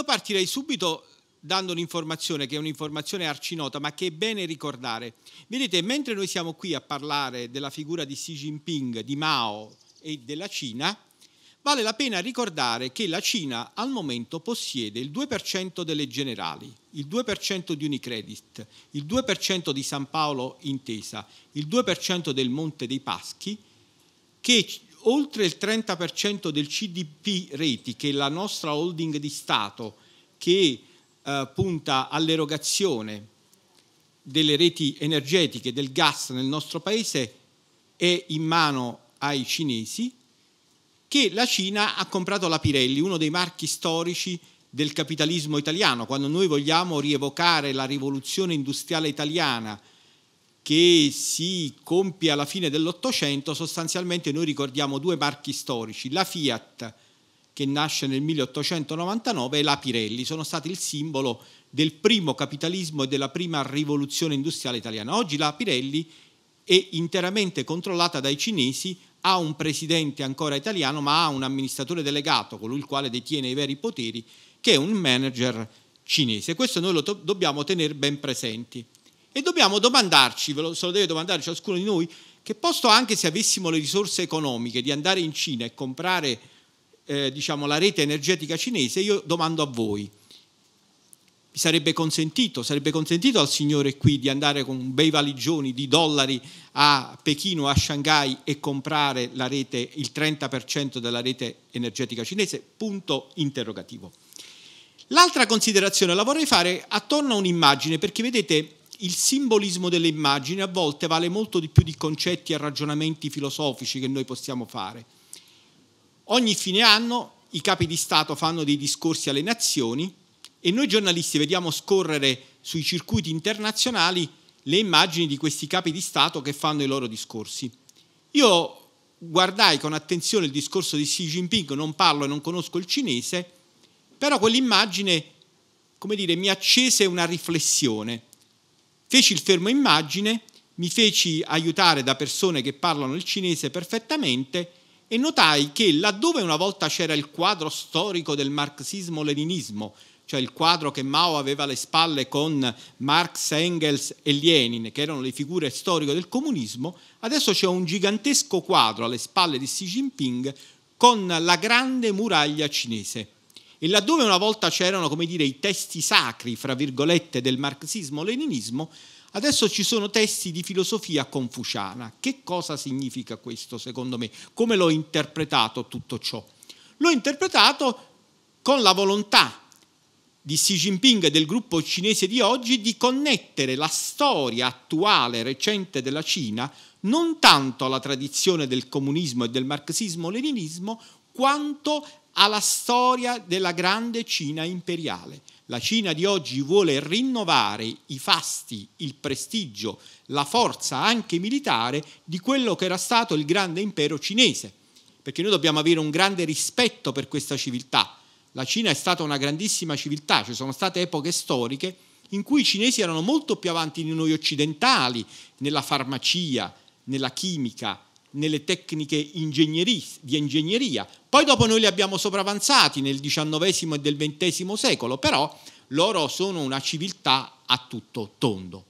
Io partirei subito dando un'informazione che è un'informazione arcinota, ma che è bene ricordare. Vedete, mentre noi siamo qui a parlare della figura di Xi Jinping, di Mao e della Cina, vale la pena ricordare che la Cina al momento possiede il 2% delle generali, il 2% di Unicredit, il 2% di San Paolo Intesa, il 2% del Monte dei Paschi, che oltre il 30% del CDP Reti, che è la nostra holding di Stato, che eh, punta all'erogazione delle reti energetiche del gas nel nostro paese, è in mano ai cinesi, che la Cina ha comprato la Pirelli, uno dei marchi storici del capitalismo italiano. Quando noi vogliamo rievocare la rivoluzione industriale italiana, che si compie alla fine dell'Ottocento, sostanzialmente noi ricordiamo due marchi storici, la Fiat che nasce nel 1899 e la Pirelli, sono stati il simbolo del primo capitalismo e della prima rivoluzione industriale italiana. Oggi la Pirelli è interamente controllata dai cinesi, ha un presidente ancora italiano, ma ha un amministratore delegato, colui il quale detiene i veri poteri, che è un manager cinese. Questo noi lo do- dobbiamo tenere ben presenti. E dobbiamo domandarci, ve lo, se lo deve domandare ciascuno di noi, che posto anche se avessimo le risorse economiche di andare in Cina e comprare eh, diciamo, la rete energetica cinese, io domando a voi, vi sarebbe consentito, sarebbe consentito al signore qui di andare con bei valigioni di dollari a Pechino, a Shanghai e comprare la rete, il 30% della rete energetica cinese? Punto interrogativo. L'altra considerazione la vorrei fare attorno a un'immagine, perché vedete il simbolismo delle immagini a volte vale molto di più di concetti e ragionamenti filosofici che noi possiamo fare. Ogni fine anno i capi di Stato fanno dei discorsi alle nazioni e noi giornalisti vediamo scorrere sui circuiti internazionali le immagini di questi capi di Stato che fanno i loro discorsi. Io guardai con attenzione il discorso di Xi Jinping, non parlo e non conosco il cinese, però quell'immagine, come dire, mi accese una riflessione Feci il fermo immagine, mi feci aiutare da persone che parlano il cinese perfettamente e notai che laddove una volta c'era il quadro storico del marxismo-leninismo, cioè il quadro che Mao aveva alle spalle con Marx, Engels e Lenin, che erano le figure storiche del comunismo, adesso c'è un gigantesco quadro alle spalle di Xi Jinping con la grande muraglia cinese. E laddove una volta c'erano, come dire, i testi sacri, fra virgolette, del marxismo-leninismo, Adesso ci sono testi di filosofia confuciana. Che cosa significa questo secondo me? Come l'ho interpretato tutto ciò? L'ho interpretato con la volontà di Xi Jinping e del gruppo cinese di oggi di connettere la storia attuale, recente della Cina, non tanto alla tradizione del comunismo e del marxismo-leninismo, quanto alla storia della grande Cina imperiale. La Cina di oggi vuole rinnovare i fasti, il prestigio, la forza anche militare di quello che era stato il grande impero cinese, perché noi dobbiamo avere un grande rispetto per questa civiltà. La Cina è stata una grandissima civiltà, ci sono state epoche storiche in cui i cinesi erano molto più avanti di noi occidentali nella farmacia, nella chimica, nelle tecniche di ingegneria. Poi dopo noi li abbiamo sopravanzati nel XIX e del XX secolo, però loro sono una civiltà a tutto tondo.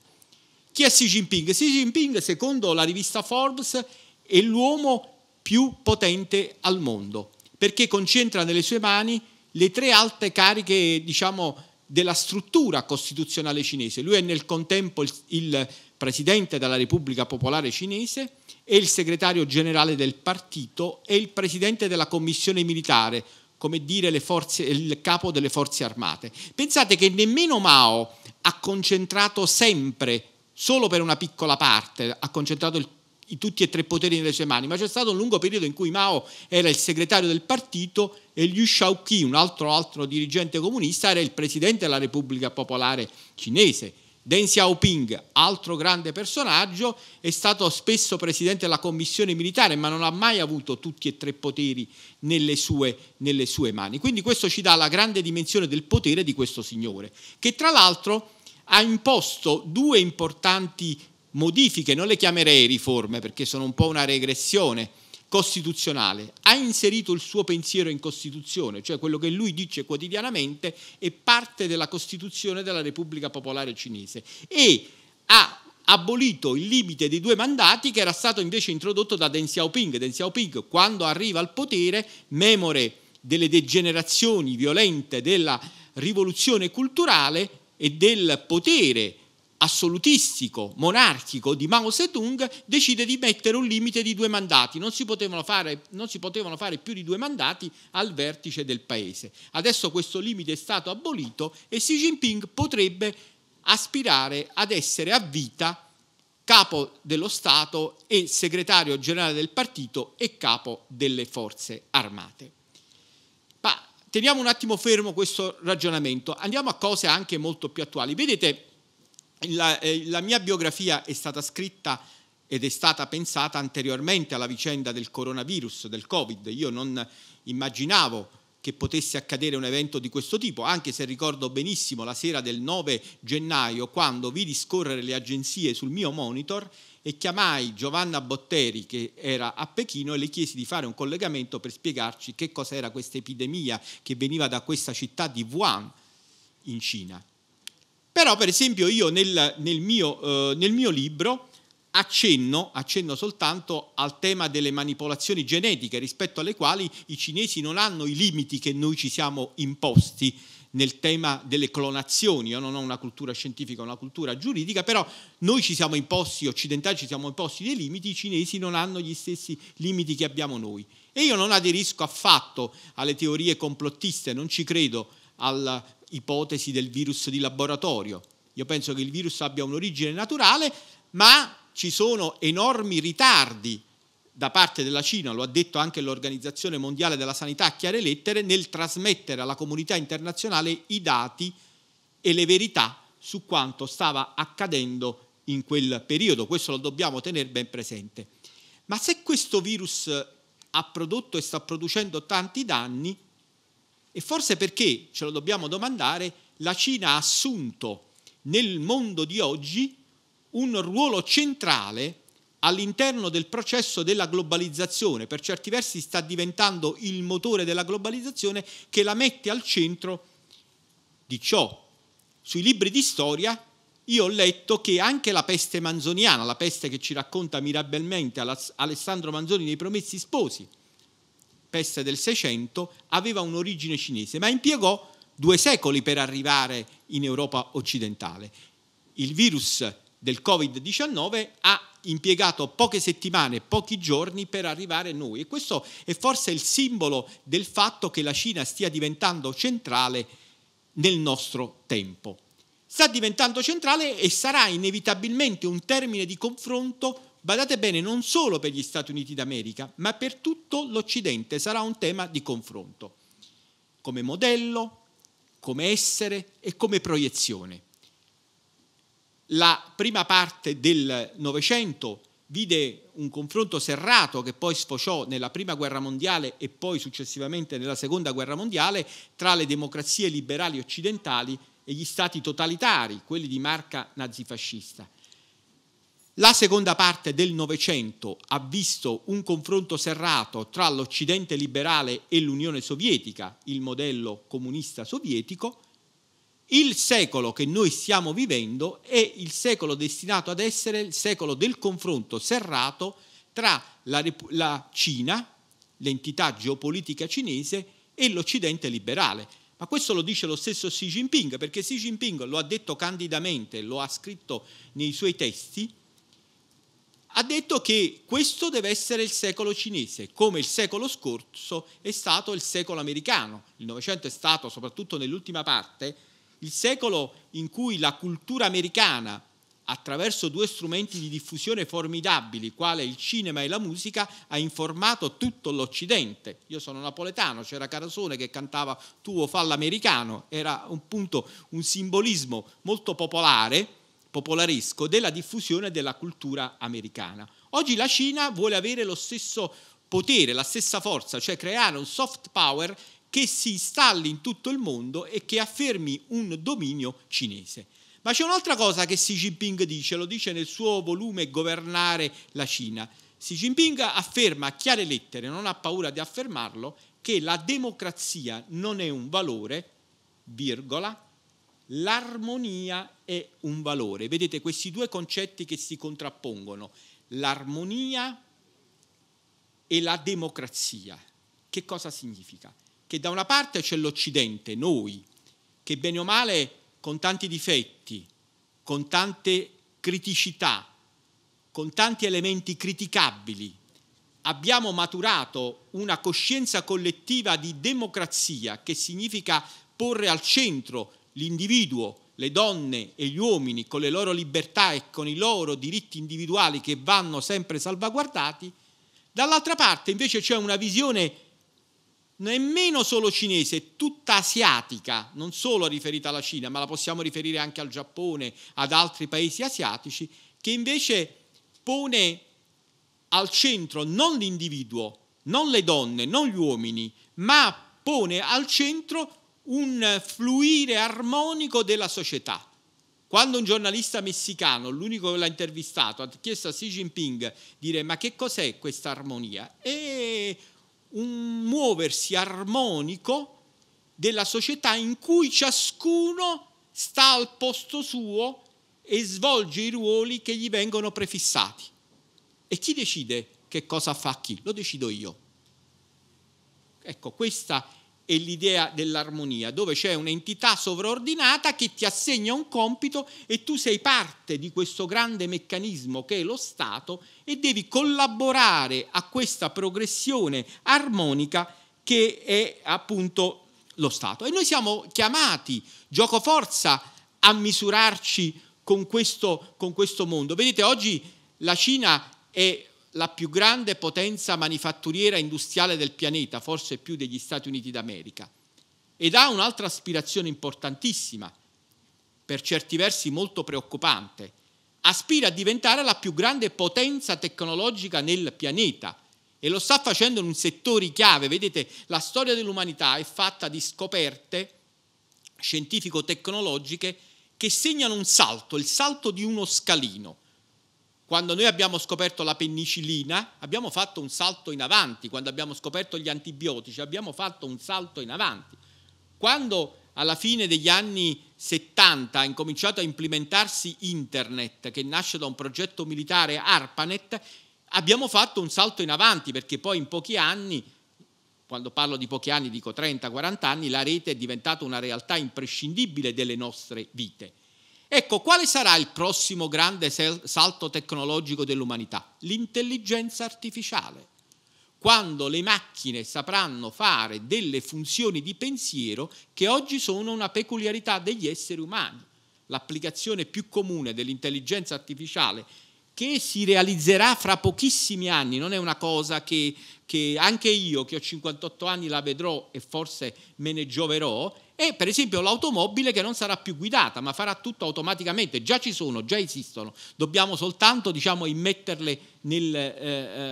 Chi è Xi Jinping? Xi Jinping, secondo la rivista Forbes, è l'uomo più potente al mondo, perché concentra nelle sue mani le tre alte cariche, diciamo, della struttura costituzionale cinese. Lui è nel contempo il, il presidente della Repubblica Popolare Cinese, è il segretario generale del partito e il presidente della commissione militare, come dire forze, il capo delle forze armate. Pensate che nemmeno Mao ha concentrato sempre, solo per una piccola parte, ha concentrato il tutti e tre i poteri nelle sue mani, ma c'è stato un lungo periodo in cui Mao era il segretario del partito e Liu Shaoqi, un altro, altro dirigente comunista, era il presidente della Repubblica Popolare Cinese. Deng Xiaoping, altro grande personaggio, è stato spesso presidente della commissione militare, ma non ha mai avuto tutti e tre i poteri nelle sue, nelle sue, mani. Quindi questo ci dà la grande dimensione del potere di questo signore, che tra l'altro ha imposto due importanti modifiche, non le chiamerei riforme perché sono un po' una regressione costituzionale, ha inserito il suo pensiero in Costituzione, cioè quello che lui dice quotidianamente è parte della Costituzione della Repubblica Popolare Cinese e ha abolito il limite dei due mandati che era stato invece introdotto da Deng Xiaoping. Deng Xiaoping quando arriva al potere, memore delle degenerazioni violente della rivoluzione culturale e del potere assolutistico, monarchico di Mao Zedong decide di mettere un limite di due mandati, non si, fare, non si, potevano fare più di due mandati al vertice del paese. Adesso questo limite è stato abolito e Xi Jinping potrebbe aspirare ad essere a vita capo dello Stato e segretario generale del partito e capo delle forze armate. Ma teniamo un attimo fermo questo ragionamento, andiamo a cose anche molto più attuali. Vedete, la, eh, la mia biografia è stata scritta ed è stata pensata anteriormente alla vicenda del coronavirus, del Covid. Io non immaginavo che potesse accadere un evento di questo tipo, anche se ricordo benissimo la sera del 9 gennaio quando vidi scorrere le agenzie sul mio monitor e chiamai Giovanna Botteri che era a Pechino e le chiesi di fare un collegamento per spiegarci che cos'era questa epidemia che veniva da questa città di Wuhan in Cina. Però per esempio io nel, nel, mio, eh, nel mio, libro accenno, accenno soltanto al tema delle manipolazioni genetiche rispetto alle quali i cinesi non hanno i limiti che noi ci siamo imposti nel tema delle clonazioni, io non ho una cultura scientifica, una cultura giuridica, però noi ci siamo imposti, occidentali ci siamo imposti dei limiti, i cinesi non hanno gli stessi limiti che abbiamo noi. E io non aderisco affatto alle teorie complottiste, non ci credo al ipotesi del virus di laboratorio. Io penso che il virus abbia un'origine naturale, ma ci sono enormi ritardi da parte della Cina, lo ha detto anche l'Organizzazione Mondiale della Sanità a chiare lettere, nel trasmettere alla comunità internazionale i dati e le verità su quanto stava accadendo in quel periodo. Questo lo dobbiamo tenere ben presente. Ma se questo virus ha prodotto e sta producendo tanti danni, e forse perché, ce lo dobbiamo domandare, la Cina ha assunto nel mondo di oggi un ruolo centrale all'interno del processo della globalizzazione, per certi versi sta diventando il motore della globalizzazione che la mette al centro di ciò. Sui libri di storia io ho letto che anche la peste manzoniana, la peste che ci racconta mirabilmente Alessandro Manzoni nei Promessi Sposi, peste del 600, aveva un'origine cinese, ma impiegò due secoli per arrivare in Europa occidentale. Il virus del Covid-19 ha impiegato poche settimane, pochi giorni per arrivare noi e questo è forse il simbolo del fatto che la Cina stia diventando centrale nel nostro tempo. Sta diventando centrale e sarà inevitabilmente un termine di confronto badate bene, non solo per gli Stati Uniti d'America, ma per tutto l'Occidente sarà un tema di confronto, come modello, come essere e come proiezione. La prima parte del Novecento vide un confronto serrato che poi sfociò nella Prima Guerra Mondiale e poi successivamente nella Seconda Guerra Mondiale tra le democrazie liberali occidentali e gli stati totalitari, quelli di marca nazifascista. La seconda parte del Novecento ha visto un confronto serrato tra l'Occidente liberale e l'Unione Sovietica, il modello comunista sovietico. Il secolo che noi stiamo vivendo è il secolo destinato ad essere il secolo del confronto serrato tra la, la Cina, l'entità geopolitica cinese, e l'Occidente liberale. Ma questo lo dice lo stesso Xi Jinping, perché Xi Jinping lo ha detto candidamente, lo ha scritto nei suoi testi, ha detto che questo deve essere il secolo cinese, come il secolo scorso è stato il secolo americano. Il Novecento è stato, soprattutto nell'ultima parte, il secolo in cui la cultura americana, attraverso due strumenti di diffusione formidabili, quale il cinema e la musica, ha informato tutto l'Occidente. Io sono napoletano, c'era Carasone che cantava Tuo fa americano, era un, punto, un simbolismo molto popolare popolaresco della diffusione della cultura americana. Oggi la Cina vuole avere lo stesso potere, la stessa forza, cioè creare un soft power che si installi in tutto il mondo e che affermi un dominio cinese. Ma c'è un'altra cosa che Xi Jinping dice, lo dice nel suo volume Governare la Cina. Xi Jinping afferma a chiare lettere, non ha paura di affermarlo, che la democrazia non è un valore, virgola, l'armonia è un valore. Vedete questi due concetti che si contrappongono, l'armonia e la democrazia. Che cosa significa? Che da una parte c'è l'Occidente, noi, che bene o male con tanti difetti, con tante criticità, con tanti elementi criticabili, abbiamo maturato una coscienza collettiva di democrazia che significa porre al centro l'individuo, le donne e gli uomini con le loro libertà e con i loro diritti individuali che vanno sempre salvaguardati, dall'altra parte invece c'è una visione nemmeno solo cinese, tutta asiatica, non solo riferita alla Cina, ma la possiamo riferire anche al Giappone, ad altri paesi asiatici, che invece pone al centro non l'individuo, non le donne, non gli uomini, ma pone al centro un fluire armonico della società. Quando un giornalista messicano, l'unico che l'ha intervistato, ha chiesto a Xi Jinping dire ma che cos'è questa armonia? È un muoversi armonico della società in cui ciascuno sta al posto suo e svolge i ruoli che gli vengono prefissati. E chi decide che cosa fa chi? Lo decido io. Ecco, questa e l'idea dell'armonia, dove c'è un'entità sovraordinata che ti assegna un compito e tu sei parte di questo grande meccanismo che è lo Stato e devi collaborare a questa progressione armonica che è appunto lo Stato. E noi siamo chiamati, gioco forza, a misurarci con questo, con questo mondo. Vedete, oggi la Cina è la più grande potenza manifatturiera industriale del pianeta, forse più degli Stati Uniti d'America, ed ha un'altra aspirazione importantissima, per certi versi molto preoccupante. Aspira a diventare la più grande potenza tecnologica nel pianeta e lo sta facendo in un settore chiave. Vedete, la storia dell'umanità è fatta di scoperte scientifico-tecnologiche che segnano un salto, il salto di uno scalino. Quando noi abbiamo scoperto la penicillina, abbiamo fatto un salto in avanti. Quando abbiamo scoperto gli antibiotici, abbiamo fatto un salto in avanti. Quando alla fine degli anni 70 ha incominciato a implementarsi Internet, che nasce da un progetto militare ARPANET, abbiamo fatto un salto in avanti perché poi in pochi anni, quando parlo di pochi anni dico 30-40 anni, la rete è diventata una realtà imprescindibile delle nostre vite. Ecco, quale sarà il prossimo grande salto tecnologico dell'umanità? L'intelligenza artificiale. Quando le macchine sapranno fare delle funzioni di pensiero che oggi sono una peculiarità degli esseri umani. L'applicazione più comune dell'intelligenza artificiale che si realizzerà fra pochissimi anni, non è una cosa che, che anche io che ho 58 anni la vedrò e forse me ne gioverò, è per esempio l'automobile che non sarà più guidata, ma farà tutto automaticamente, già ci sono, già esistono, dobbiamo soltanto diciamo, immetterle nel, eh,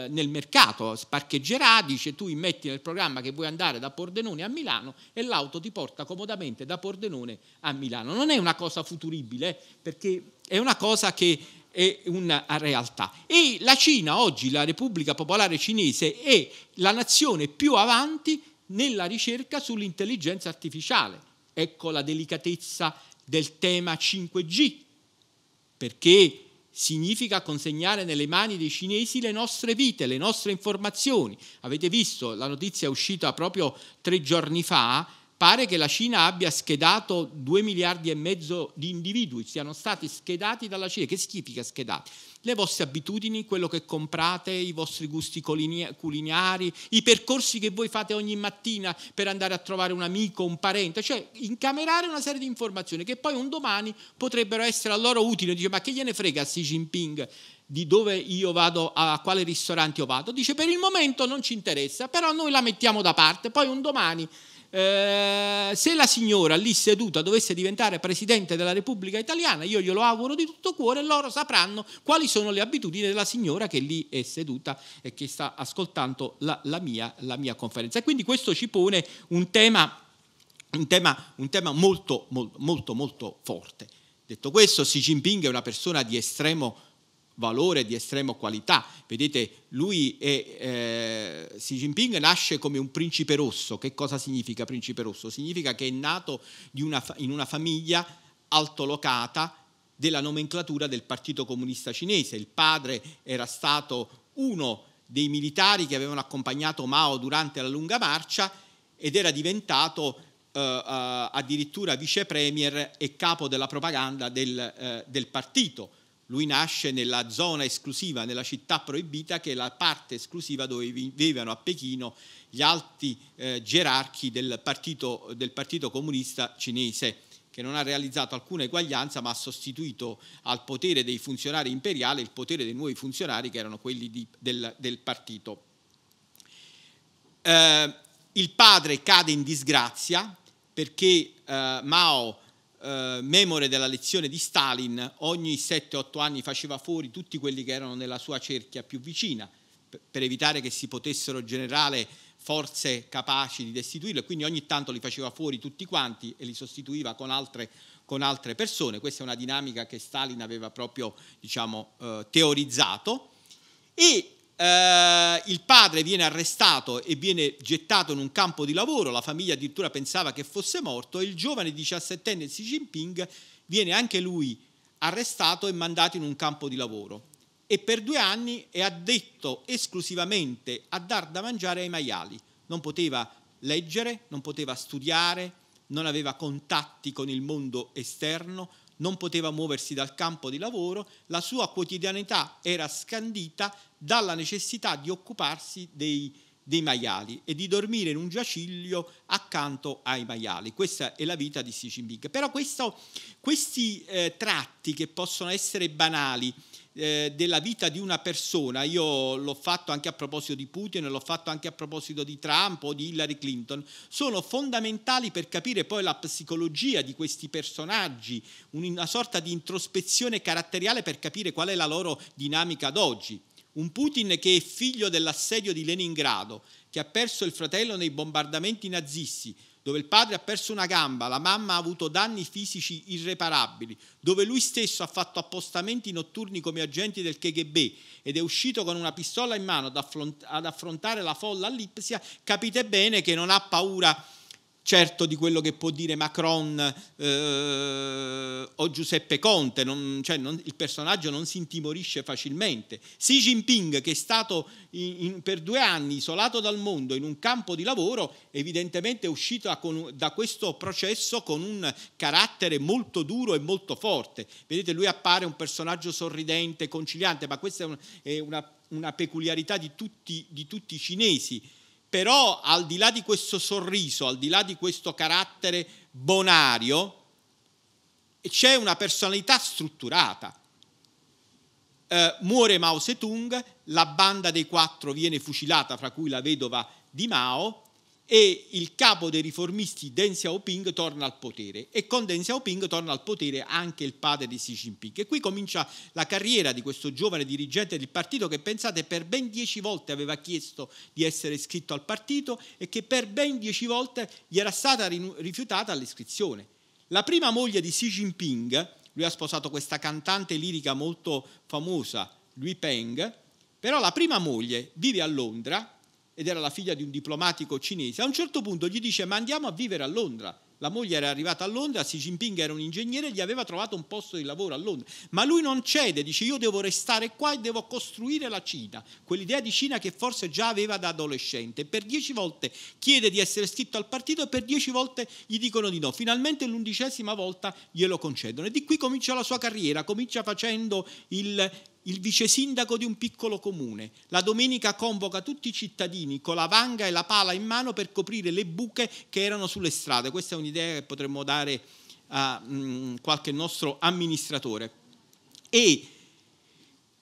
eh nel mercato, sparcheggerà, dice tu immetti nel programma che vuoi andare da Pordenone a Milano e l'auto ti porta comodamente da Pordenone a Milano. Non è una cosa futuribile, eh, perché è una cosa che è una realtà. E la Cina oggi, la Repubblica Popolare Cinese, è la nazione più avanti nella ricerca sull'intelligenza artificiale. Ecco la delicatezza del tema 5G, perché significa consegnare nelle mani dei cinesi le nostre vite, le nostre informazioni. Avete visto, la notizia uscita proprio tre giorni fa, Pare che la Cina abbia schedato 2 miliardi e mezzo di individui, siano stati schedati dalla Cina. Che significa schedati? Le vostre abitudini, quello che comprate, i vostri gusti culinari, i percorsi che voi fate ogni mattina per andare a trovare un amico, un parente, cioè incamerare una serie di informazioni che poi un domani potrebbero essere a loro utili. Dice, ma che gliene frega a Xi Jinping di dove io vado, a quale ristorante io vado, dice per il momento non ci interessa, però noi la mettiamo da parte, poi un domani eh, se la signora lì seduta dovesse diventare Presidente della Repubblica Italiana, io glielo auguro di tutto cuore, loro sapranno quali sono le abitudini della signora che lì è seduta e che sta ascoltando la, la, mia, la mia, conferenza. E quindi questo ci pone un tema, un tema, un tema molto, molto, molto, molto forte. Detto questo, Xi Jinping è una persona di estremo valore di estrema qualità. Vedete, lui è, eh, Xi Jinping nasce come un principe rosso. Che cosa significa principe rosso? Significa che è nato una, in una famiglia altolocata della nomenclatura del Partito Comunista Cinese. Il padre era stato uno dei militari che avevano accompagnato Mao durante la lunga marcia ed era diventato Uh, addirittura vice premier e capo della propaganda del, uh, del partito. Lui nasce nella zona esclusiva, nella città proibita, che è la parte esclusiva dove vivevano a Pechino gli alti eh, gerarchi del partito, del partito Comunista Cinese che non ha realizzato alcuna eguaglianza ma ha sostituito al potere dei funzionari imperiali il potere dei nuovi funzionari che erano quelli di, del, del, partito. Eh, il padre cade in disgrazia perché eh, Mao eh, memore della lezione di Stalin, ogni 7-8 anni faceva fuori tutti quelli che erano nella sua cerchia più vicina, per, evitare che si potessero generare forze capaci di destituirlo, e quindi ogni tanto li faceva fuori tutti quanti e li sostituiva con altre, con altre persone. Questa è una dinamica che Stalin aveva proprio diciamo, eh, teorizzato. E eh, il padre viene arrestato e viene gettato in un campo di lavoro, la famiglia addirittura pensava che fosse morto, e il giovane 17enne Xi Jinping viene anche lui arrestato e mandato in un campo di lavoro e per due anni è addetto esclusivamente a dar da mangiare ai maiali. Non poteva leggere, non poteva studiare, non aveva contatti con il mondo esterno, non poteva muoversi dal campo di lavoro, la sua quotidianità era scandita dalla necessità di occuparsi dei, dei maiali e di dormire in un giaciglio accanto ai maiali. Questa è la vita di Xi Jinping. Però questo, questi eh, tratti che possono essere banali, eh, della vita di una persona, io l'ho fatto anche a proposito di Putin, l'ho fatto anche a proposito di Trump o di Hillary Clinton, sono fondamentali per capire poi la psicologia di questi personaggi, una sorta di introspezione caratteriale per capire qual è la loro dinamica ad oggi. Un Putin che è figlio dell'assedio di Leningrado, che ha perso il fratello nei bombardamenti nazisti, dove il padre ha perso una gamba, la mamma ha avuto danni fisici irreparabili, dove lui stesso ha fatto appostamenti notturni come agenti del KGB ed è uscito con una pistola in mano ad, affrontare la folla all'Ipsia, capite bene che non ha paura certo di quello che può dire Macron eh, o Giuseppe Conte, non, cioè non, il personaggio non si intimorisce facilmente. Xi Jinping, che è stato in, in, per due anni isolato dal mondo in un campo di lavoro, evidentemente è uscito con, da questo processo con un carattere molto duro e molto forte. Vedete, lui appare un personaggio sorridente, conciliante, ma questa è, un, è una, una, peculiarità di tutti, di tutti i cinesi. Però al di là di questo sorriso, al di là di questo carattere bonario, c'è una personalità strutturata. Eh, muore Mao Zedong, la banda dei quattro viene fucilata, fra cui la vedova di Mao, e il capo dei riformisti Deng Xiaoping torna al potere e con Deng Xiaoping torna al potere anche il padre di Xi Jinping e qui comincia la carriera di questo giovane dirigente del partito che pensate per ben dieci volte aveva chiesto di essere iscritto al partito e che per ben dieci volte gli era stata rifiutata l'iscrizione. La prima moglie di Xi Jinping, lui ha sposato questa cantante lirica molto famosa, Lui Peng, però la prima moglie vive a Londra ed era la figlia di un diplomatico cinese, a un certo punto gli dice ma andiamo a vivere a Londra. La moglie era arrivata a Londra, Xi Jinping era un ingegnere, e gli aveva trovato un posto di lavoro a Londra, ma lui non cede, dice io devo restare qua e devo costruire la Cina, quell'idea di Cina che forse già aveva da adolescente. Per dieci volte chiede di essere iscritto al partito e per dieci volte gli dicono di no, finalmente l'undicesima volta glielo concedono e di qui comincia la sua carriera, comincia facendo il il vice sindaco di un piccolo comune. La domenica convoca tutti i cittadini con la vanga e la pala in mano per coprire le buche che erano sulle strade. Questa è un'idea che potremmo dare a mh, mm, qualche nostro amministratore. E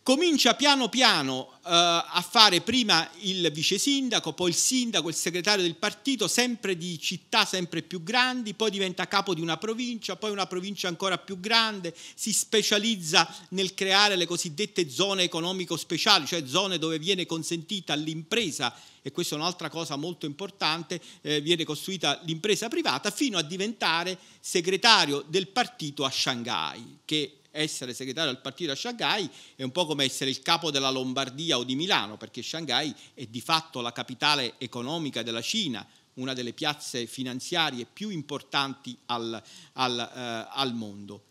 comincia piano piano eh, a fare prima il vice sindaco, poi il sindaco, il segretario del partito, sempre di città sempre più grandi, poi diventa capo di una provincia, poi una provincia ancora più grande, si specializza nel creare le cosiddette zone economico speciali, cioè zone dove viene consentita all'impresa e questa è un'altra cosa molto importante, eh, viene costruita l'impresa privata fino a diventare segretario del partito a Shanghai, che essere segretario del partito a Shanghai è un po' come essere il capo della Lombardia o di Milano, perché Shanghai è di fatto la capitale economica della Cina, una delle piazze finanziarie più importanti al, al, eh, al mondo.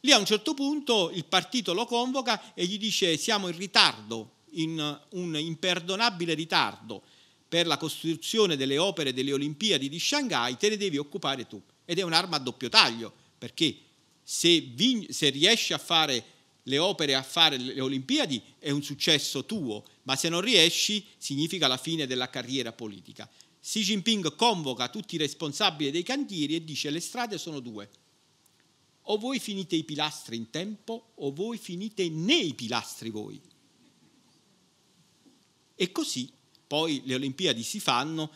Lì a un certo punto il partito lo convoca e gli dice siamo in ritardo, in un imperdonabile ritardo per la costruzione delle opere delle Olimpiadi di Shanghai, te ne devi occupare tu. Ed è un'arma a doppio taglio, perché se, se riesci a fare le opere, a fare le Olimpiadi, è un successo tuo, ma se non riesci significa la fine della carriera politica. Xi Jinping convoca tutti i responsabili dei cantieri e dice le strade sono due. O voi finite i pilastri in tempo o voi finite nei pilastri voi. E così poi le Olimpiadi si fanno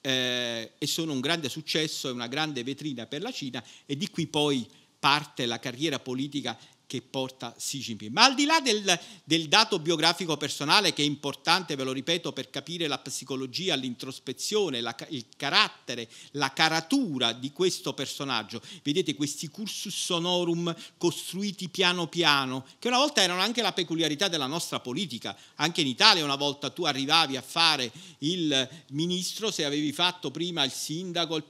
eh, e sono un grande successo, e una grande vetrina per la Cina e di qui poi parte la carriera politica che porta Xi Jinping. Ma al di là del, del, dato biografico personale che è importante, ve lo ripeto, per capire la psicologia, l'introspezione, la, il carattere, la caratura di questo personaggio, vedete questi cursus sonorum costruiti piano piano, che una volta erano anche la peculiarità della nostra politica, anche in Italia una volta tu arrivavi a fare il ministro se avevi fatto prima il sindaco, il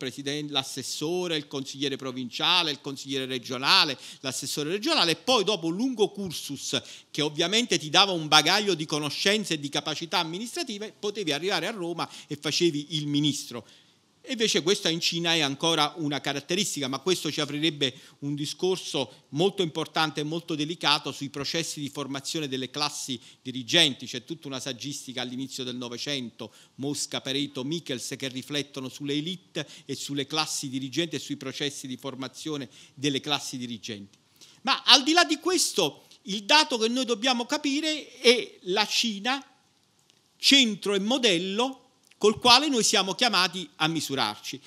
l'assessore, il consigliere provinciale, il consigliere regionale, l'assessore regionale, poi dopo un lungo cursus che ovviamente ti dava un bagaglio di conoscenze e di capacità amministrative, potevi arrivare a Roma e facevi il ministro. E invece questa in Cina è ancora una caratteristica, ma questo ci aprirebbe un discorso molto importante e molto delicato sui processi di formazione delle classi dirigenti. C'è tutta una saggistica all'inizio del Novecento, Mosca, Pareto, Michels, che riflettono sulle elite e sulle classi dirigenti e sui processi di formazione delle classi dirigenti. Ma al di là di questo, il dato che noi dobbiamo capire è la Cina centro e modello col quale noi siamo chiamati a misurarci.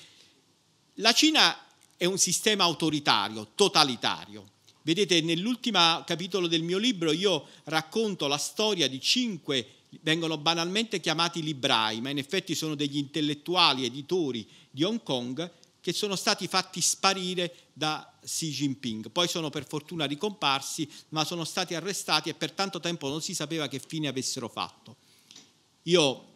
La Cina è un sistema autoritario, totalitario. Vedete, nell'ultimo capitolo del mio libro io racconto la storia di cinque, vengono banalmente chiamati librai, ma in effetti sono degli intellettuali, editori di Hong Kong, che sono stati fatti sparire da Xi Jinping. Poi sono per fortuna ricomparsi, ma sono stati arrestati e per tanto tempo non si sapeva che fine avessero fatto. Io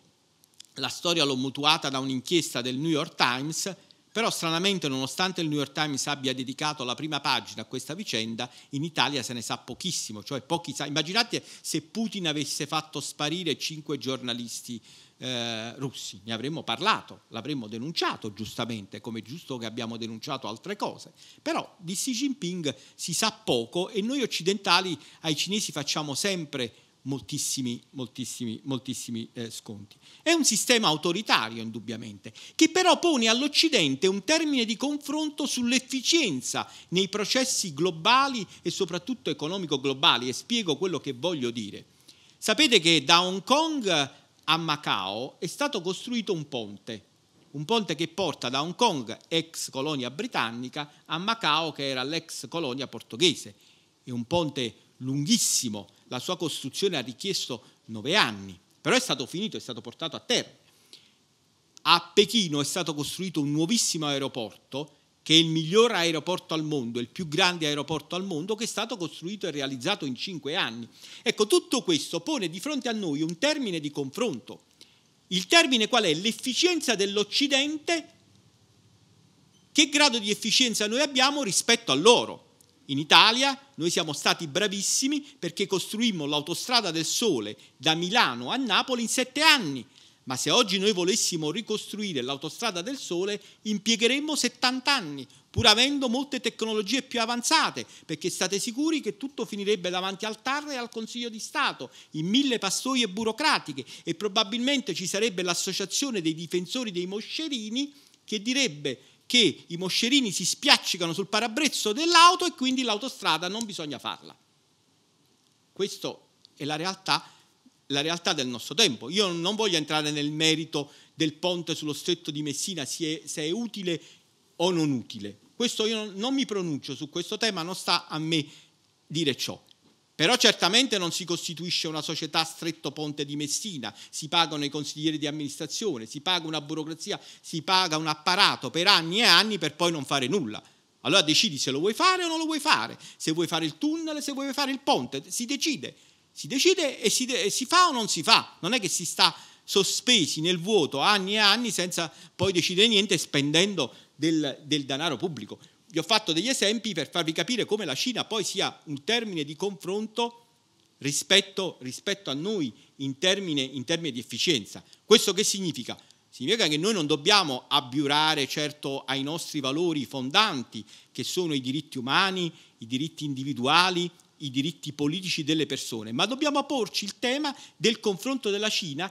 la storia l'ho mutuata da un'inchiesta del New York Times però stranamente, nonostante il New York Times abbia dedicato la prima pagina a questa vicenda, in Italia se ne sa pochissimo, cioè pochi sa- immaginate se Putin avesse fatto sparire cinque giornalisti eh, russi, ne avremmo parlato, l'avremmo denunciato giustamente, come è giusto che abbiamo denunciato altre cose, però di Xi Jinping si sa poco e noi occidentali ai cinesi facciamo sempre moltissimi, moltissimi, moltissimi eh, sconti. È un sistema autoritario, indubbiamente, che però pone all'Occidente un termine di confronto sull'efficienza nei processi globali e soprattutto economico-globali. E spiego quello che voglio dire. Sapete che da Hong Kong a Macao è stato costruito un ponte, un ponte che porta da Hong Kong, ex colonia britannica, a Macao, che era l'ex colonia portoghese. È un ponte lunghissimo, la sua costruzione ha richiesto nove anni, però è stato finito, è stato portato a terra. A Pechino è stato costruito un nuovissimo aeroporto che è il miglior aeroporto al mondo, il più grande aeroporto al mondo, che è stato costruito e realizzato in cinque anni. Ecco, tutto questo pone di fronte a noi un termine di confronto. Il termine qual è? L'efficienza dell'Occidente, che grado di efficienza noi abbiamo rispetto a loro. In Italia noi siamo stati bravissimi perché costruimmo l'autostrada del sole da Milano a Napoli in sette anni, ma se oggi noi volessimo ricostruire l'autostrada del sole impiegheremmo 70 anni, pur avendo molte tecnologie più avanzate, perché state sicuri che tutto finirebbe davanti al TAR e al Consiglio di Stato, in mille pastoie burocratiche e probabilmente ci sarebbe l'associazione dei difensori dei moscerini che direbbe che i moscerini si spiaccicano sul parabrezzo dell'auto e quindi l'autostrada non bisogna farla. Questa è la realtà, la realtà del nostro tempo. Io non voglio entrare nel merito del ponte sullo stretto di Messina, se è, se è utile o non utile. Questo io non mi pronuncio su questo tema, non sta a me dire ciò. Però certamente non si costituisce una società a stretto ponte di Messina, si pagano i consiglieri di amministrazione, si paga una burocrazia, si paga un apparato per anni e anni per poi non fare nulla. Allora decidi se lo vuoi fare o non lo vuoi fare, se vuoi fare il tunnel, se vuoi fare il ponte, si decide, si decide e si, de si fa o non si fa, non è che si sta sospesi nel vuoto anni e anni senza poi decidere niente spendendo del, del danaro pubblico vi ho fatto degli esempi per farvi capire come la Cina poi sia un termine di confronto rispetto, rispetto a noi in, termine, in termini di efficienza. Questo che significa? Significa che noi non dobbiamo abbiurare certo ai nostri valori fondanti, che sono i diritti umani, i diritti individuali, i diritti politici delle persone, ma dobbiamo porci il tema del confronto della Cina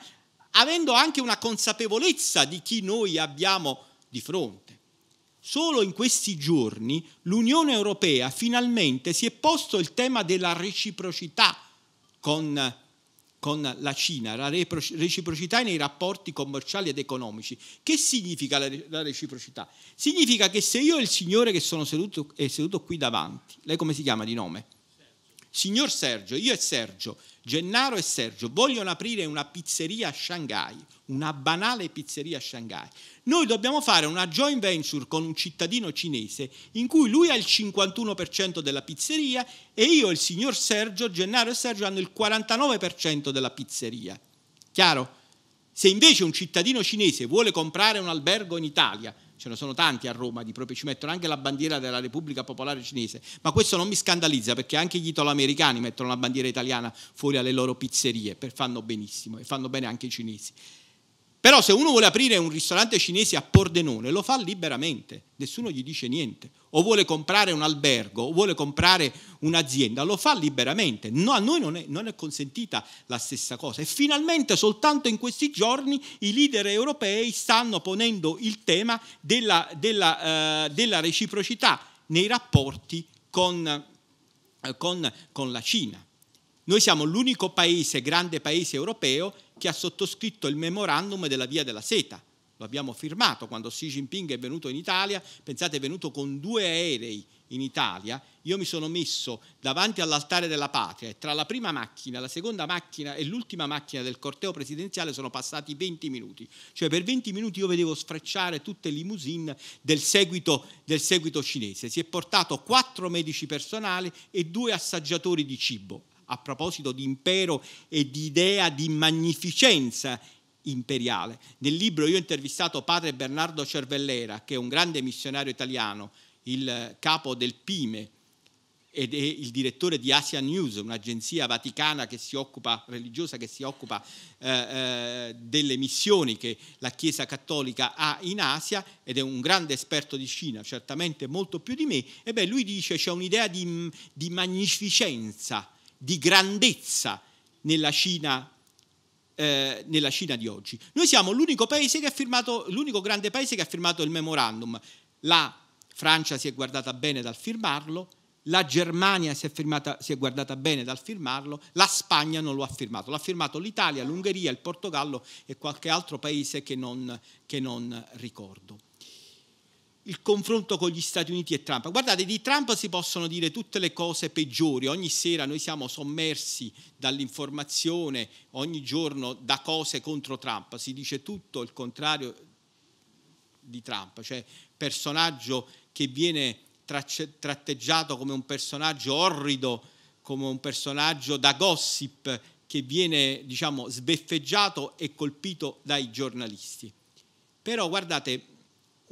avendo anche una consapevolezza di chi noi abbiamo di fronte. Solo in questi giorni l'Unione Europea finalmente si è posto il tema della reciprocità con, con la Cina, la reciprocità nei rapporti commerciali ed economici. Che significa la, reciprocità? Significa che se io e il signore che sono seduto, è seduto qui davanti, lei come si chiama di nome? Signor Sergio, io e Sergio, Gennaro e Sergio vogliono aprire una pizzeria a Shanghai, una banale pizzeria a Shanghai. Noi dobbiamo fare una joint venture con un cittadino cinese in cui lui ha il 51% della pizzeria e io, e il signor Sergio, Gennaro e Sergio hanno il 49% della pizzeria. Chiaro? Se invece un cittadino cinese vuole comprare un albergo in Italia, ce ne sono tanti a Roma, di proprio ci mettono anche la bandiera della Repubblica Popolare Cinese, ma questo non mi scandalizza perché anche gli italoamericani mettono la bandiera italiana fuori alle loro pizzerie, per fanno benissimo e fanno bene anche i cinesi. Però se uno vuole aprire un ristorante cinese a Pordenone, lo fa liberamente, nessuno gli dice niente. O vuole comprare un albergo, o vuole comprare un'azienda, lo fa liberamente. No, a noi non è, non è consentita la stessa cosa. E finalmente soltanto in questi giorni i leader europei stanno ponendo il tema della, della, eh, della reciprocità nei rapporti con, eh, con, con la Cina. Noi siamo l'unico paese, grande paese europeo, che ha sottoscritto il memorandum della Via della Seta. Lo abbiamo firmato quando Xi Jinping è venuto in Italia, pensate è venuto con due aerei in Italia, io mi sono messo davanti all'altare della patria e tra la prima macchina, la seconda macchina e l'ultima macchina del corteo presidenziale sono passati 20 minuti, cioè per 20 minuti io vedevo sfrecciare tutte le limousine del seguito, del seguito cinese, si è portato quattro medici personali e due assaggiatori di cibo a proposito di impero e di idea di magnificenza imperiale. Nel libro io ho intervistato padre Bernardo Cervellera, che è un grande missionario italiano, il capo del PIME ed è il direttore di Asia News, un'agenzia vaticana che occupa, religiosa che si occupa eh, eh, delle missioni che la Chiesa Cattolica ha in Asia ed è un grande esperto di Cina, certamente molto più di me, e beh, lui dice c'è un'idea di, di magnificenza di grandezza nella Cina eh, nella Cina di oggi. Noi siamo l'unico, paese che ha firmato, l'unico grande paese che ha firmato il memorandum. La Francia si è guardata bene dal firmarlo, la Germania si è, firmata, si è guardata bene dal firmarlo, la Spagna non lo ha firmato. L'ha firmato l'Italia, l'Ungheria, il Portogallo e qualche altro paese che non, che non ricordo il confronto con gli Stati Uniti e Trump. Guardate, di Trump si possono dire tutte le cose peggiori, ogni sera noi siamo sommersi dall'informazione, ogni giorno da cose contro Trump, si dice tutto il contrario di Trump, cioè personaggio che viene tratteggiato come un personaggio orrido, come un personaggio da gossip che viene, diciamo, sbeffeggiato e colpito dai giornalisti. Però guardate,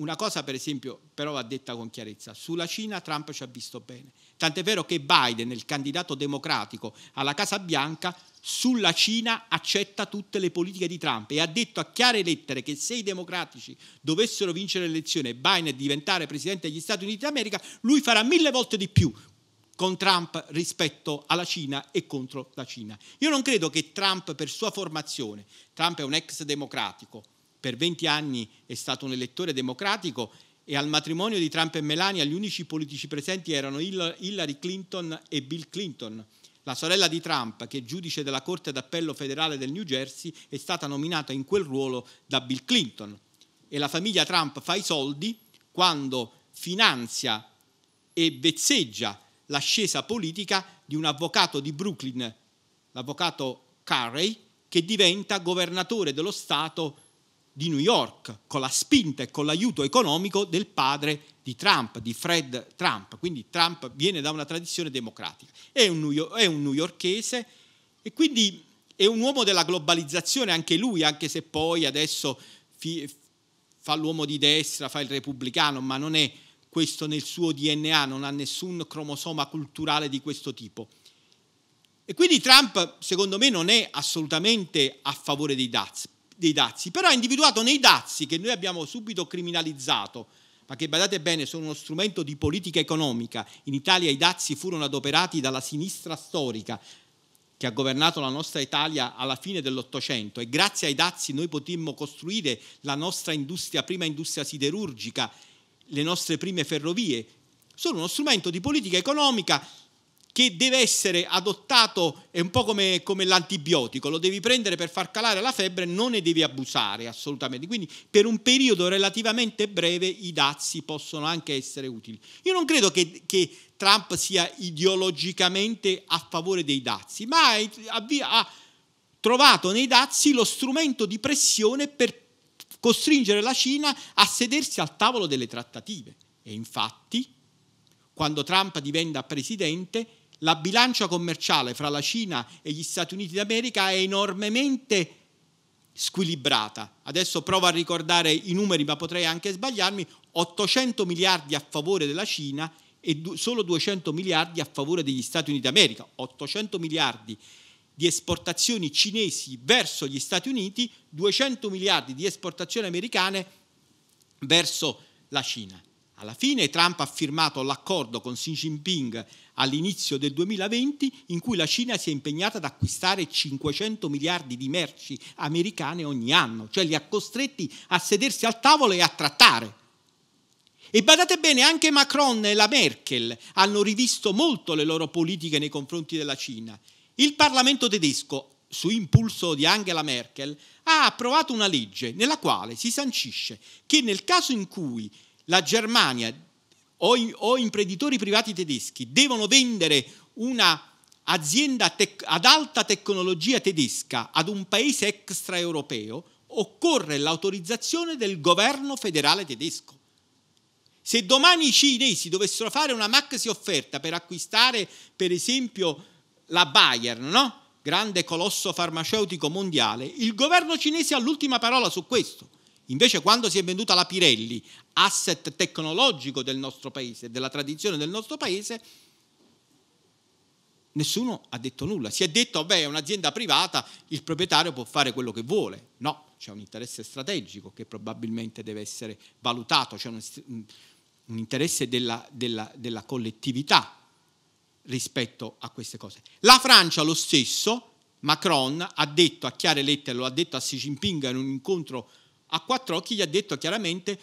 una cosa per esempio però va detta con chiarezza, sulla Cina Trump ci ha visto bene, tant'è vero che Biden, il candidato democratico alla Casa Bianca, sulla Cina accetta tutte le politiche di Trump e ha detto a chiare lettere che se i democratici dovessero vincere l'elezione e Biden diventare presidente degli Stati Uniti d'America, lui farà mille volte di più con Trump rispetto alla Cina e contro la Cina. Io non credo che Trump per sua formazione, Trump è un ex democratico, per 20 anni è stato un elettore democratico e al matrimonio di Trump e Melania gli unici politici presenti erano Hillary Clinton e Bill Clinton. La sorella di Trump, che è giudice della Corte d'Appello federale del New Jersey, è stata nominata in quel ruolo da Bill Clinton. E la famiglia Trump fa i soldi quando finanzia e vezzeggia l'ascesa politica di un avvocato di Brooklyn, l'avvocato Carey, che diventa governatore dello Stato di New York con la spinta e con l'aiuto economico del padre di Trump, di Fred Trump. Quindi Trump viene da una tradizione democratica, è un, New- è un newyorchese e quindi è un uomo della globalizzazione anche lui, anche se poi adesso fi- fa l'uomo di destra, fa il repubblicano, ma non è questo nel suo DNA, non ha nessun cromosoma culturale di questo tipo. E quindi Trump, secondo me, non è assolutamente a favore dei Daz, dei dazi, però ha individuato nei dazi che noi abbiamo subito criminalizzato, ma che badate bene sono uno strumento di politica economica. In Italia i dazi furono adoperati dalla sinistra storica che ha governato la nostra Italia alla fine dell'Ottocento e grazie ai dazi noi potemmo costruire la nostra industria, prima industria siderurgica, le nostre prime ferrovie. Sono uno strumento di politica economica che deve essere adottato, è un po' come, come, l'antibiotico, lo devi prendere per far calare la febbre, non ne devi abusare assolutamente. Quindi per un periodo relativamente breve i dazi possono anche essere utili. Io non credo che, che Trump sia ideologicamente a favore dei dazi, ma ha trovato nei dazi lo strumento di pressione per costringere la Cina a sedersi al tavolo delle trattative. E infatti, quando Trump diventa presidente, la bilancia commerciale fra la Cina e gli Stati Uniti d'America è enormemente squilibrata. Adesso provo a ricordare i numeri, ma potrei anche sbagliarmi, 800 miliardi a favore della Cina e du- solo 200 miliardi a favore degli Stati Uniti d'America. 800 miliardi di esportazioni cinesi verso gli Stati Uniti, 200 miliardi di esportazioni americane verso la Cina. Alla fine Trump ha firmato l'accordo con Xi Jinping all'inizio del 2020 in cui la Cina si è impegnata ad acquistare 500 miliardi di merci americane ogni anno, cioè li ha costretti a sedersi al tavolo e a trattare. E badate bene, anche Macron e la Merkel hanno rivisto molto le loro politiche nei confronti della Cina. Il Parlamento tedesco, su impulso di Angela Merkel, ha approvato una legge nella quale si sancisce che nel caso in cui la Germania o, in, o imprenditori privati tedeschi devono vendere un'azienda tec- ad alta tecnologia tedesca ad un paese extraeuropeo, occorre l'autorizzazione del governo federale tedesco. Se domani i cinesi dovessero fare una maxi offerta per acquistare, per esempio, la Bayern, no? grande colosso farmaceutico mondiale, il governo cinese ha l'ultima parola su questo. Invece quando si è venduta la Pirelli asset tecnologico del nostro paese, della tradizione del nostro paese, nessuno ha detto nulla. Si è detto, beh, è un'azienda privata, il proprietario può fare quello che vuole. No, c'è un interesse strategico che probabilmente deve essere valutato, c'è un, un interesse della, della, della collettività rispetto a queste cose. La Francia lo stesso, Macron ha detto a chiare lettere, lo ha detto a Xi Jinping in un incontro a quattro occhi gli ha detto chiaramente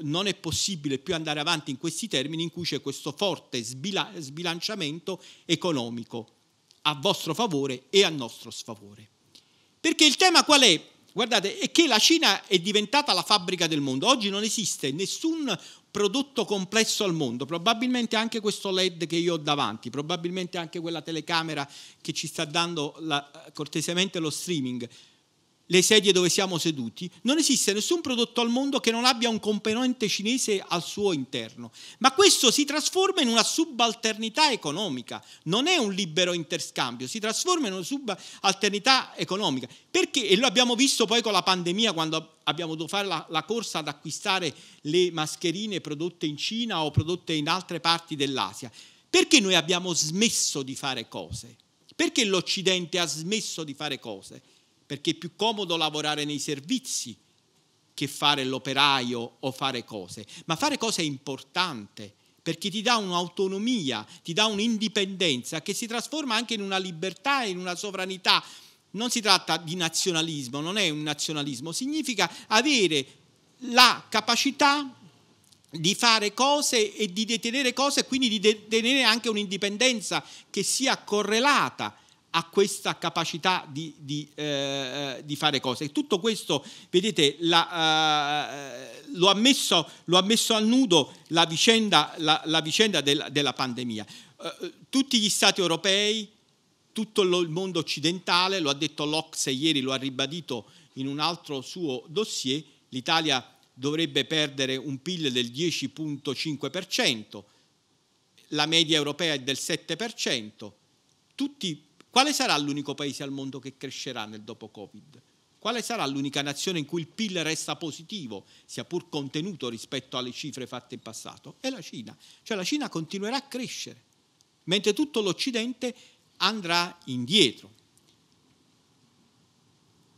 non è possibile più andare avanti in questi termini in cui c'è questo forte sbila- sbilanciamento economico a vostro favore e a nostro sfavore. Perché il tema qual è? Guardate, è che la Cina è diventata la fabbrica del mondo. Oggi non esiste nessun prodotto complesso al mondo, probabilmente anche questo LED che io ho davanti, probabilmente anche quella telecamera che ci sta dando la, cortesemente lo streaming le sedie dove siamo seduti, non esiste nessun prodotto al mondo che non abbia un componente cinese al suo interno. Ma questo si trasforma in una subalternità economica, non è un libero interscambio, si trasforma in una subalternità economica. Perché? E lo abbiamo visto poi con la pandemia quando abbiamo dovuto fare la, la corsa ad acquistare le mascherine prodotte in Cina o prodotte in altre parti dell'Asia. Perché noi abbiamo smesso di fare cose? Perché l'Occidente ha smesso di fare cose? perché è più comodo lavorare nei servizi che fare l'operaio o fare cose, ma fare cose è importante perché ti dà un'autonomia, ti dà un'indipendenza che si trasforma anche in una libertà e in una sovranità. Non si tratta di nazionalismo, non è un nazionalismo, significa avere la capacità di fare cose e di detenere cose e quindi di detenere anche un'indipendenza che sia correlata ha questa capacità di, di, eh, eh, di, fare cose. E tutto questo, vedete, la, eh, lo, ha messo, lo, ha messo, a nudo la vicenda, la, la vicenda del, della pandemia. Eh, tutti gli stati europei, tutto lo, il mondo occidentale, lo ha detto l'Ocse ieri, lo ha ribadito in un altro suo dossier, l'Italia dovrebbe perdere un PIL del 10.5%, la media europea è del 7%, tutti quale sarà l'unico paese al mondo che crescerà nel dopo Covid? Quale sarà l'unica nazione in cui il PIL resta positivo, sia pur contenuto rispetto alle cifre fatte in passato? È la Cina. Cioè la Cina continuerà a crescere, mentre tutto l'Occidente andrà indietro.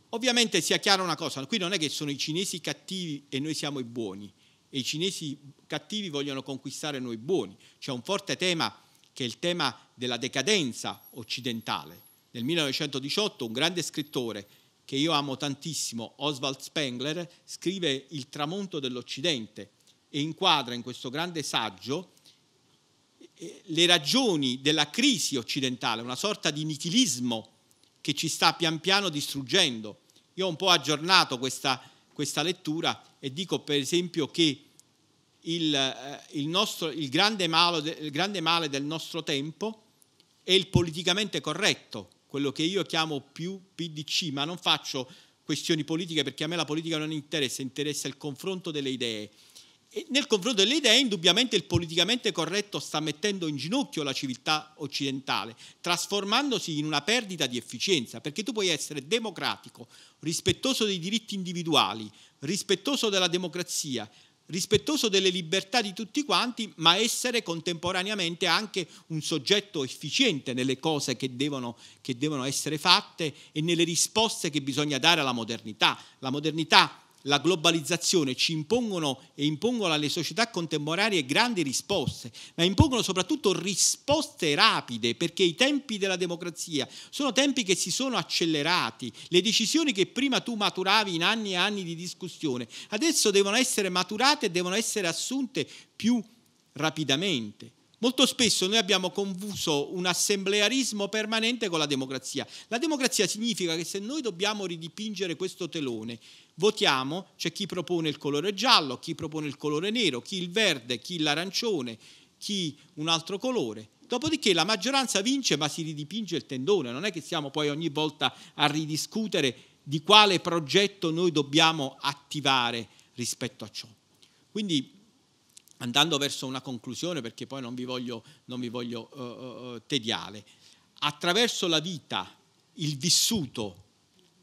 Ovviamente sia chiara una cosa, qui non è che sono i cinesi cattivi e noi siamo i buoni, e i cinesi cattivi vogliono conquistare noi buoni. C'è un forte tema che è il tema della decadenza occidentale. Nel 1918 un grande scrittore che io amo tantissimo, Oswald Spengler, scrive Il tramonto dell'Occidente e inquadra in questo grande saggio eh, le ragioni della crisi occidentale, una sorta di nichilismo che ci sta pian piano distruggendo. Io ho un po' aggiornato questa, questa lettura e dico per esempio che il, eh, il, nostro, il, grande male, il grande male del nostro tempo è il politicamente corretto, quello che io chiamo più PDC, ma non faccio questioni politiche perché a me la politica non interessa, interessa il confronto delle idee. E nel confronto delle idee indubbiamente il politicamente corretto sta mettendo in ginocchio la civiltà occidentale, trasformandosi in una perdita di efficienza, perché tu puoi essere democratico, rispettoso dei diritti individuali, rispettoso della democrazia, rispettoso delle libertà di tutti quanti, ma essere contemporaneamente anche un soggetto efficiente nelle cose che devono, che devono essere fatte e nelle risposte che bisogna dare alla modernità. La modernità la globalizzazione ci impongono e impongono alle società contemporanee grandi risposte, ma impongono soprattutto risposte rapide perché i tempi della democrazia sono tempi che si sono accelerati, le decisioni che prima tu maturavi in anni e anni di discussione adesso devono essere maturate e devono essere assunte più rapidamente. Molto spesso noi abbiamo confuso un assemblearismo permanente con la democrazia. La democrazia significa che se noi dobbiamo ridipingere questo telone, votiamo, c'è chi propone il colore giallo, chi propone il colore nero, chi il verde, chi l'arancione, chi un altro colore. Dopodiché la maggioranza vince ma si ridipinge il tendone, non è che siamo poi ogni volta a ridiscutere di quale progetto noi dobbiamo attivare rispetto a ciò. Quindi andando verso una conclusione, perché poi non vi voglio, non vi voglio uh, uh, tediare, attraverso la vita, il vissuto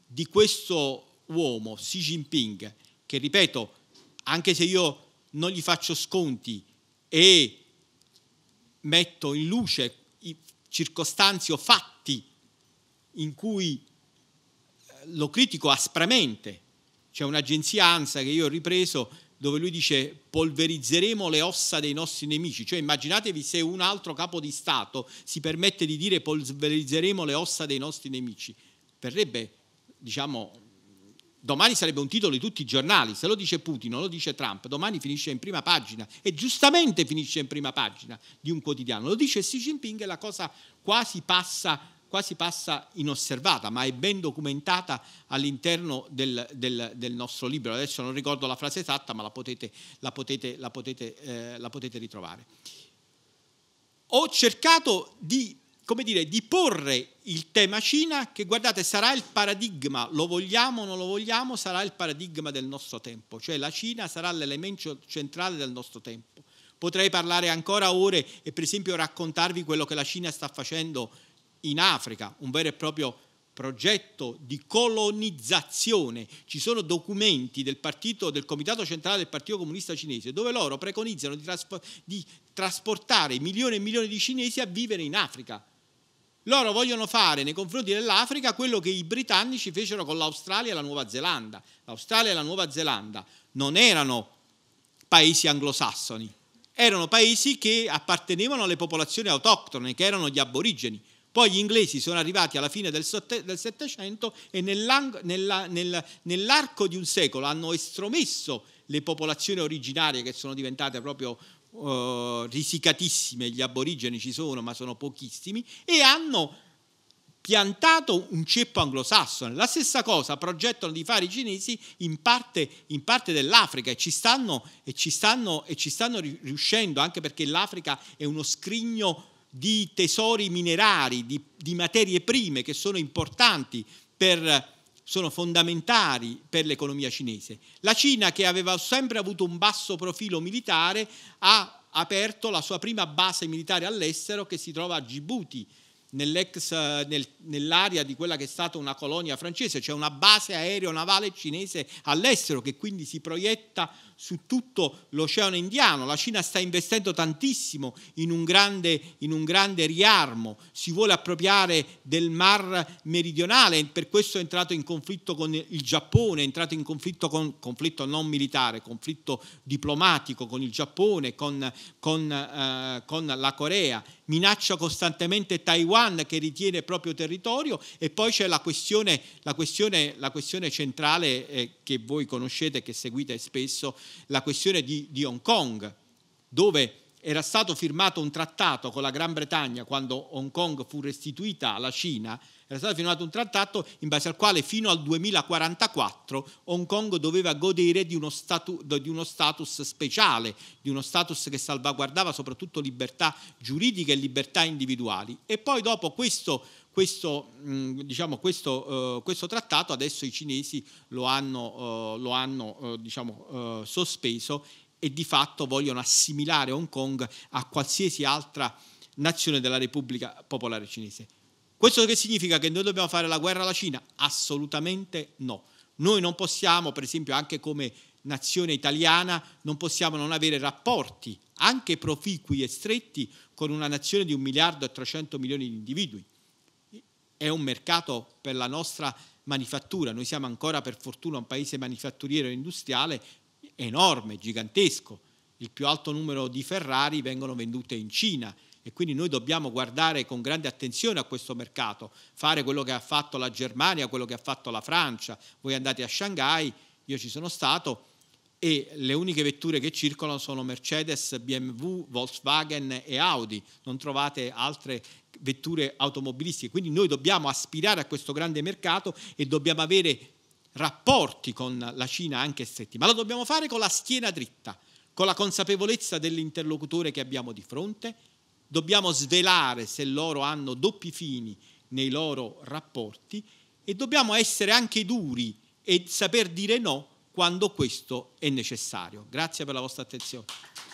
di questo uomo, Xi Jinping, che ripeto, anche se io non gli faccio sconti e metto in luce circostanze o fatti in cui eh, lo critico aspramente. C'è un'agenzia ANSA che io ho ripreso dove lui dice polverizzeremo le ossa dei nostri nemici, cioè immaginatevi se un altro capo di Stato si permette di dire polverizzeremo le ossa dei nostri nemici, verrebbe diciamo domani sarebbe un titolo di tutti i giornali, se lo dice Putin, o lo dice Trump, domani finisce in prima pagina e giustamente finisce in prima pagina di un quotidiano, lo dice Xi Jinping e la cosa quasi passa, quasi passa inosservata, ma è ben documentata all'interno del, del, del, nostro libro. Adesso non ricordo la frase esatta, ma la potete, la potete, la potete, eh, la potete ritrovare. Ho cercato di come dire, di porre il tema Cina che, guardate, sarà il paradigma, lo vogliamo o non lo vogliamo, sarà il paradigma del nostro tempo, cioè la Cina sarà l'elemento centrale del nostro tempo. Potrei parlare ancora ore e per esempio raccontarvi quello che la Cina sta facendo in Africa, un vero e proprio progetto di colonizzazione. Ci sono documenti del, partito, del Comitato Centrale del Partito Comunista Cinese dove loro preconizzano di, traspo- di trasportare milioni e milioni di cinesi a vivere in Africa loro vogliono fare nei confronti dell'Africa quello che i britannici fecero con l'Australia e la Nuova Zelanda. L'Australia e la Nuova Zelanda non erano paesi anglosassoni, erano paesi che appartenevano alle popolazioni autoctone, che erano gli aborigeni. Poi gli inglesi sono arrivati alla fine del Settecento e nell'arco di un secolo hanno estromesso le popolazioni originarie che sono diventate proprio uh, risicatissime, gli aborigeni ci sono ma sono pochissimi, e hanno piantato un ceppo anglosassone. La stessa cosa progettano di fare i cinesi in parte, in parte dell'Africa e ci, stanno, e, ci stanno, e ci stanno riuscendo anche perché l'Africa è uno scrigno di tesori minerari, di, di materie prime che sono importanti per sono fondamentali per l'economia cinese. La Cina, che aveva sempre avuto un basso profilo militare, ha aperto la sua prima base militare all'estero che si trova a Djibouti, nel, nell'area di quella che è stata una colonia francese, c'è cioè una base aereo-navale cinese all'estero che quindi si proietta su tutto l'oceano indiano. La Cina sta investendo tantissimo in un, grande, in un grande riarmo, si vuole appropriare del Mar Meridionale, per questo è entrato in conflitto con il Giappone, è entrato in conflitto, con, conflitto non militare, conflitto diplomatico con il Giappone, con, con, eh, con la Corea minaccia costantemente Taiwan che ritiene proprio territorio e poi c'è la questione, la questione, la questione centrale eh, che voi conoscete, che seguite spesso, la questione di, di Hong Kong, dove era stato firmato un trattato con la Gran Bretagna quando Hong Kong fu restituita alla Cina, era stato firmato un trattato in base al quale fino al 2044 Hong Kong doveva godere di uno, statu, di uno status speciale, di uno status che salvaguardava soprattutto libertà giuridiche e libertà individuali. E poi dopo questo questo, diciamo, questo, eh, questo, trattato adesso i cinesi lo hanno, eh, lo hanno eh, diciamo, sospeso e di fatto vogliono assimilare Hong Kong a qualsiasi altra nazione della Repubblica Popolare Cinese. Questo che significa che noi dobbiamo fare la guerra alla Cina? Assolutamente no. Noi non possiamo, per esempio, anche come nazione italiana, non possiamo non avere rapporti, anche proficui e stretti, con una nazione di 1 miliardo e 300 milioni di individui. È un mercato per la nostra manifattura, noi siamo ancora per fortuna un paese manifatturiero e industriale, enorme, gigantesco. Il più alto numero di Ferrari vengono vendute in Cina e quindi noi dobbiamo guardare con grande attenzione a questo mercato, fare quello che ha fatto la Germania, quello che ha fatto la Francia. Voi andate a Shanghai, io ci sono stato e le uniche vetture che circolano sono Mercedes, BMW, Volkswagen e Audi, non trovate altre vetture automobilistiche. Quindi noi dobbiamo aspirare a questo grande mercato e dobbiamo avere rapporti con la Cina anche stretti, ma lo dobbiamo fare con la schiena dritta, con la consapevolezza dell'interlocutore che abbiamo di fronte, dobbiamo svelare se loro hanno doppi fini nei loro rapporti e dobbiamo essere anche duri e saper dire no quando questo è necessario. Grazie per la vostra attenzione.